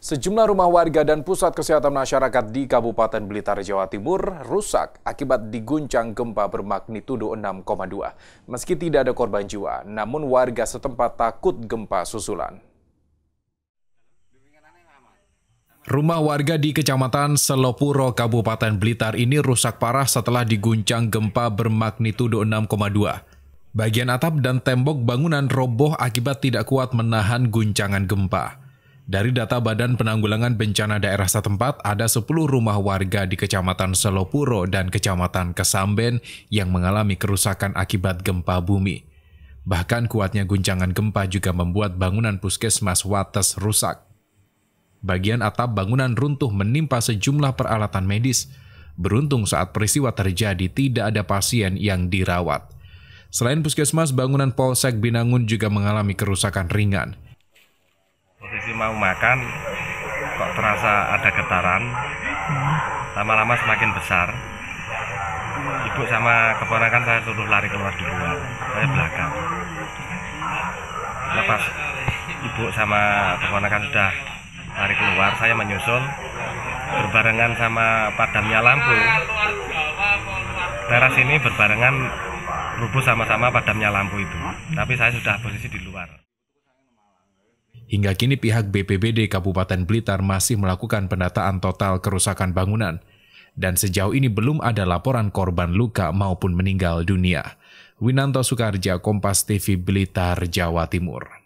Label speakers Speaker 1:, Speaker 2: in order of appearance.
Speaker 1: Sejumlah rumah warga dan pusat kesehatan masyarakat di Kabupaten Blitar, Jawa Timur rusak akibat diguncang gempa bermagnitudo 6,2. Meski tidak ada korban jiwa, namun warga setempat takut gempa susulan. Rumah warga di Kecamatan Selopuro, Kabupaten Blitar ini rusak parah setelah diguncang gempa bermagnitudo 6,2. Bagian atap dan tembok bangunan roboh akibat tidak kuat menahan guncangan gempa. Dari data Badan Penanggulangan Bencana Daerah setempat, ada 10 rumah warga di Kecamatan Selopuro dan Kecamatan Kesamben yang mengalami kerusakan akibat gempa bumi. Bahkan kuatnya guncangan gempa juga membuat bangunan puskesmas Wates rusak. Bagian atap bangunan runtuh menimpa sejumlah peralatan medis. Beruntung saat peristiwa terjadi tidak ada pasien yang dirawat. Selain puskesmas, bangunan Polsek Binangun juga mengalami kerusakan ringan
Speaker 2: mau makan kok terasa ada getaran lama-lama semakin besar ibu sama keponakan saya suruh lari keluar di luar saya belakang lepas ibu sama keponakan sudah lari keluar saya menyusul berbarengan sama padamnya lampu teras ini berbarengan rubuh sama-sama padamnya lampu itu tapi saya sudah posisi di luar
Speaker 1: Hingga kini pihak BPBD Kabupaten Blitar masih melakukan pendataan total kerusakan bangunan dan sejauh ini belum ada laporan korban luka maupun meninggal dunia. Winanto Sukarja, Kompas TV Blitar, Jawa Timur.